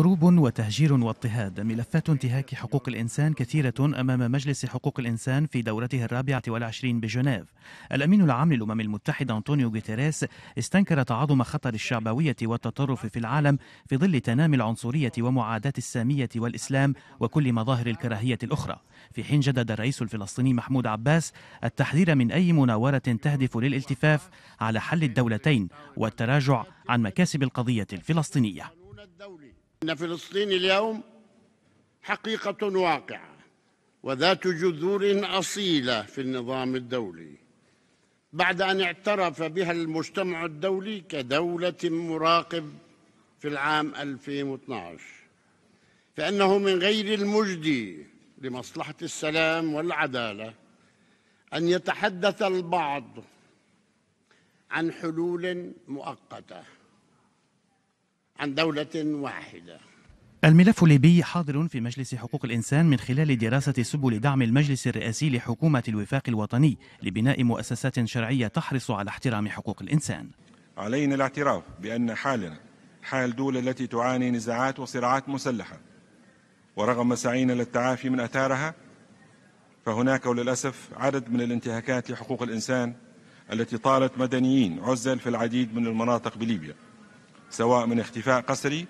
حروب وتهجير واضطهاد ملفات انتهاك حقوق الإنسان كثيرة أمام مجلس حقوق الإنسان في دورته الرابعة والعشرين بجنيف الأمين العام للأمم المتحدة أنطونيو غوتيريس استنكر تعاظم خطر الشعبوية والتطرف في العالم في ظل تنامي العنصرية ومعاداة السامية والإسلام وكل مظاهر الكراهية الأخرى في حين جدد الرئيس الفلسطيني محمود عباس التحذير من أي مناورة تهدف للالتفاف على حل الدولتين والتراجع عن مكاسب القضية الفلسطينية إن فلسطين اليوم حقيقة واقعة وذات جذور أصيلة في النظام الدولي بعد أن اعترف بها المجتمع الدولي كدولة مراقب في العام 2012 فإنه من غير المجدي لمصلحة السلام والعدالة أن يتحدث البعض عن حلول مؤقته عن دولة واحدة الملف الليبي حاضر في مجلس حقوق الإنسان من خلال دراسة سبل دعم المجلس الرئاسي لحكومة الوفاق الوطني لبناء مؤسسات شرعية تحرص على احترام حقوق الإنسان علينا الاعتراف بأن حالنا حال دولة التي تعاني نزاعات وصراعات مسلحة ورغم مساعينا للتعافي من أثارها فهناك وللأسف عدد من الانتهاكات لحقوق الإنسان التي طالت مدنيين عزل في العديد من المناطق بليبيا سواء من اختفاء قسري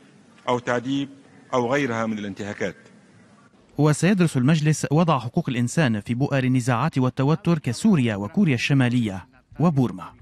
أو تعذيب أو غيرها من الانتهاكات وسيدرس المجلس وضع حقوق الإنسان في بؤر النزاعات والتوتر كسوريا وكوريا الشمالية وبورما